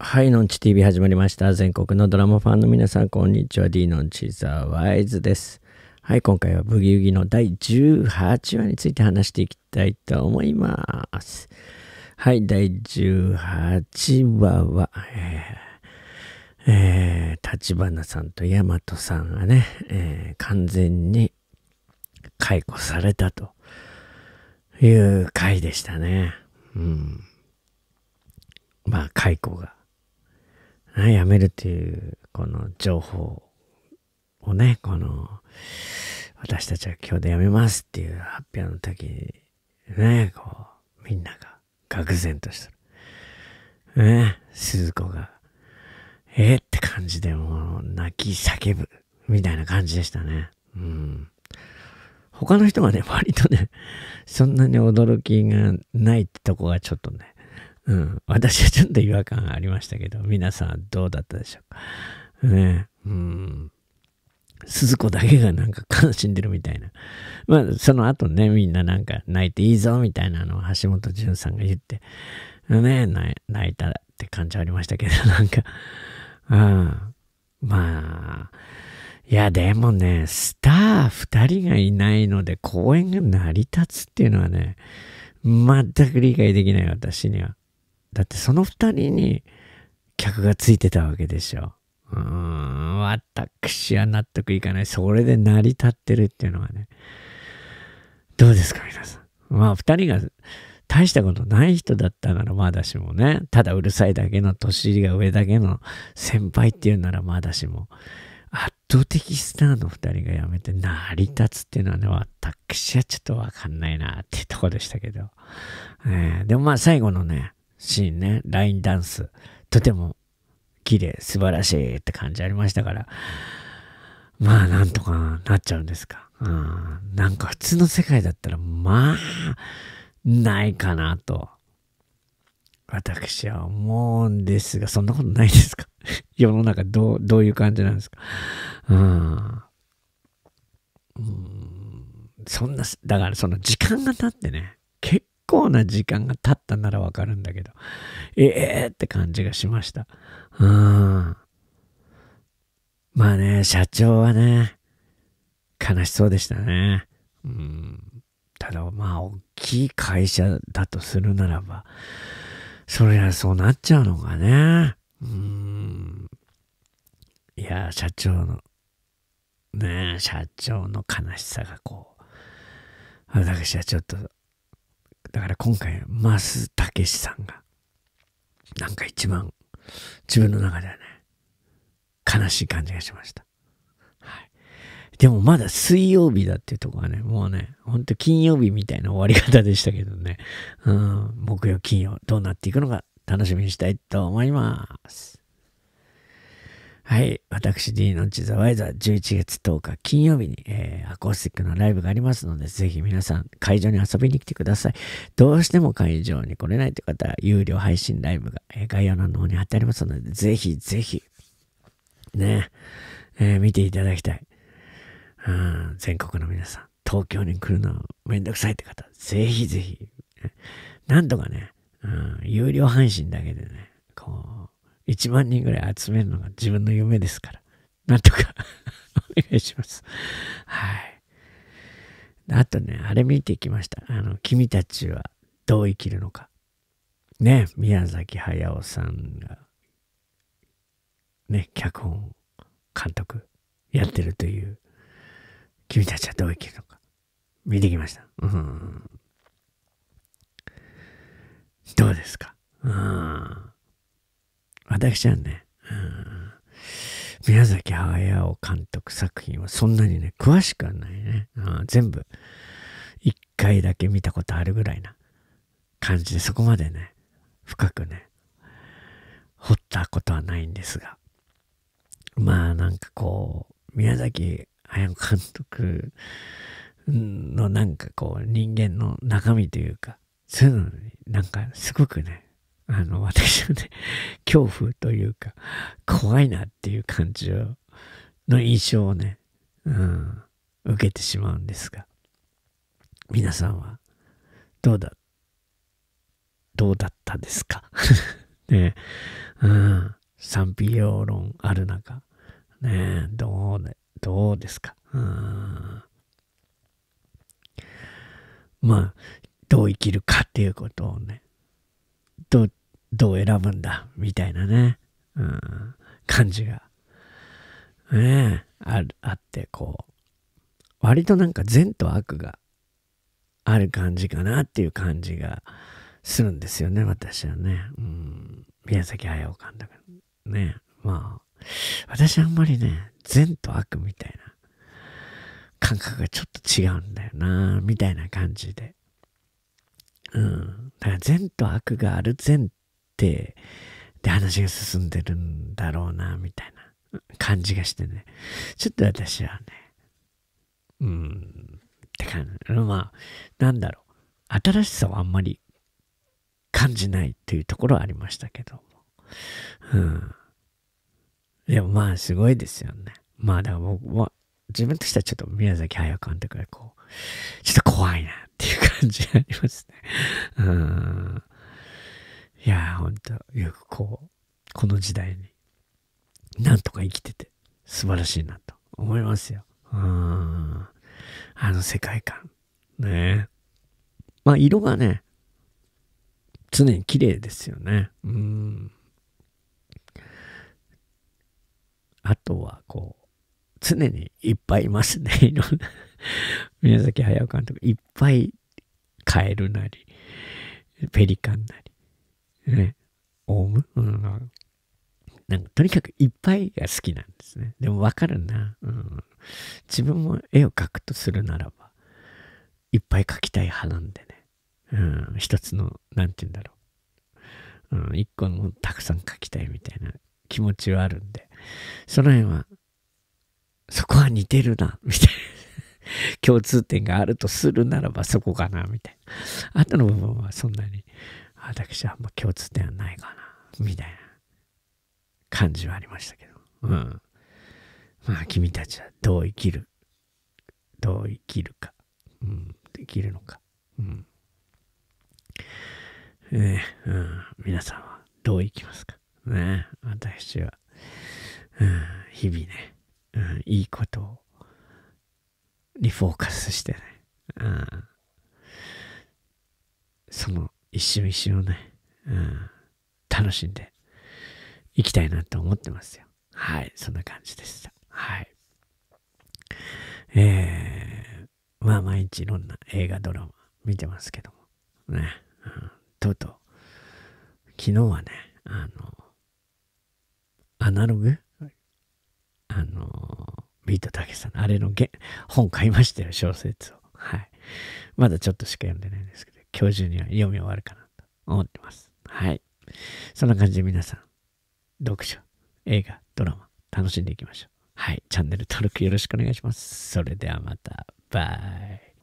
はい、のんち TV 始まりました。全国のドラマファンの皆さん、こんにちは。D のんちザワイズです。はい、今回はブギウギの第18話について話していきたいと思います。はい、第18話は、えー、えー、立花さんと大和さんがね、えー、完全に解雇されたという回でしたね。うん。まあ、解雇がい、やめるっていう、この情報をね、この、私たちは今日でやめますっていう発表の時に、ね、こう、みんなが愕然とした。る。ね、鈴子が、えって感じでもう泣き叫ぶ、みたいな感じでしたね。うん。他の人はね、割とね、そんなに驚きがないってとこがちょっとね、うん。私はちょっと違和感ありましたけど、皆さんどうだったでしょうか。ね。うん。鈴子だけがなんか悲しんでるみたいな。まあ、その後ね、みんななんか泣いていいぞみたいなのを橋本淳さんが言って、ね、泣いたって感じありましたけど、なんか、うん。まあ、いや、でもね、スター二人がいないので公演が成り立つっていうのはね、全く理解できない私には。だってその2人に客がついてたわけでしょ。うーん、私は納得いかない。それで成り立ってるっていうのはね。どうですか、皆さん。まあ、2人が大したことない人だったならまだしもね、ただうるさいだけの、年が上だけの先輩っていうならまだしも、圧倒的スターの2人が辞めて成り立つっていうのはね、私はちょっとわかんないなっていうとこでしたけど。えー、でもまあ最後のね、シーンね、ラインダンス、とても綺麗、素晴らしいって感じありましたから、まあなんとかなっちゃうんですか。うん、なんか普通の世界だったら、まあ、ないかなと、私は思うんですが、そんなことないですか 世の中どう、どういう感じなんですかうん。うんそんな、だからその時間が経ってね、構な時間が経ったならわかるんだけど、ええー、って感じがしました。うん。まあね、社長はね、悲しそうでしたね。うん。ただ、まあ、大きい会社だとするならば、そりゃそうなっちゃうのかね。うん。いや、社長の、ね社長の悲しさがこう、私はちょっとだから今回、マスたけしさんが、なんか一番、自分の中ではね、悲しい感じがしました。はい。でもまだ水曜日だっていうとこはね、もうね、ほんと金曜日みたいな終わり方でしたけどね、うん、木曜、金曜、どうなっていくのか楽しみにしたいと思います。はい。私 D の地座ワイザー11月10日金曜日に、えー、アコースティックのライブがありますので、ぜひ皆さん会場に遊びに来てください。どうしても会場に来れないという方は、有料配信ライブが、えー、概要欄の方に貼ってありますので、ぜひぜひ、ね、えー、見ていただきたい。うん、全国の皆さん、東京に来るのめんどくさいって方、ぜひぜひ、なんとかね、うん、有料配信だけでね、こう、1万人ぐらい集めるのが自分の夢ですから、なんとか お願いします。はい。あとね、あれ見てきました。あの、君たちはどう生きるのか。ね、宮崎駿さんが、ね、脚本、監督、やってるという、君たちはどう生きるのか。見てきました。うん。どうですかうん。私はね、うん、宮崎駿監督作品はそんなにね、詳しくはないね。うん、全部、一回だけ見たことあるぐらいな感じで、そこまでね、深くね、掘ったことはないんですが。まあなんかこう、宮崎駿監督のなんかこう、人間の中身というか、そういうのになんかすごくね、あの、私はね、恐怖というか、怖いなっていう感じを、の印象をね、うん、受けてしまうんですが、皆さんは、どうだ、どうだったですか ねうん、賛否両論ある中、ねどうね、どうですかうん。まあ、どう生きるかっていうことをね、ど、どう選ぶんだみたいなね、うん、感じが、ね、あるあって、こう、割となんか善と悪がある感じかなっていう感じがするんですよね、私はね。うん、宮崎駿監督。ね、まあ、私あんまりね、善と悪みたいな感覚がちょっと違うんだよな、みたいな感じで。うん。だから善と悪がある前提で話が進んでるんだろうな、みたいな感じがしてね。ちょっと私はね、うん、って感じ。まあ、なんだろう。新しさはあんまり感じないっていうところはありましたけども。うん。でもまあ、すごいですよね。まあ、だから僕は、自分としてはちょっと宮崎駿監督がこう、ちょっと怖いなっていう感じがありますね。うん。いやー、ほんと、よくこう、この時代に、なんとか生きてて、素晴らしいなと思いますよ。うん。あの世界観。ねまあ、色がね、常に綺麗ですよね。うん。あとは、こう、常にいっぱいいますね。いろんな宮崎駿監督、いっぱいカエルなり、ペリカンなり、ね、オウム、うん、なんかとにかくいっぱいが好きなんですね。でもわかるな、うん。自分も絵を描くとするならば、いっぱい描きたい派なんでね。うん、一つの、なんて言うんだろう。うん、一個のたくさん描きたいみたいな気持ちはあるんで、その辺はそこは似てるな、みたいな。共通点があるとするならばそこかな、みたいな。あとの部分はそんなに、私はあんま共通点はないかな、みたいな感じはありましたけど。うん。まあ、君たちはどう生きる、どう生きるか、うん、生きるのか。うん。ねうん、皆さんはどう生きますかね私は、うん、日々ね、うん、いいことをリフォーカスしてね、うん、その一瞬一瞬をね、うん、楽しんでいきたいなと思ってますよ。はい、そんな感じでした。はい。えー、まあ毎日いろんな映画、ドラマ見てますけども、ね、うん、とうとう、昨日はね、あの、アナログ、あの、ビートたけしさんあれの本買いましたよ、小説を。はい。まだちょっとしか読んでないんですけど、今日中には読み終わるかなと思ってます。はい。そんな感じで皆さん、読書、映画、ドラマ、楽しんでいきましょう。はい。チャンネル登録よろしくお願いします。それではまた。バイ。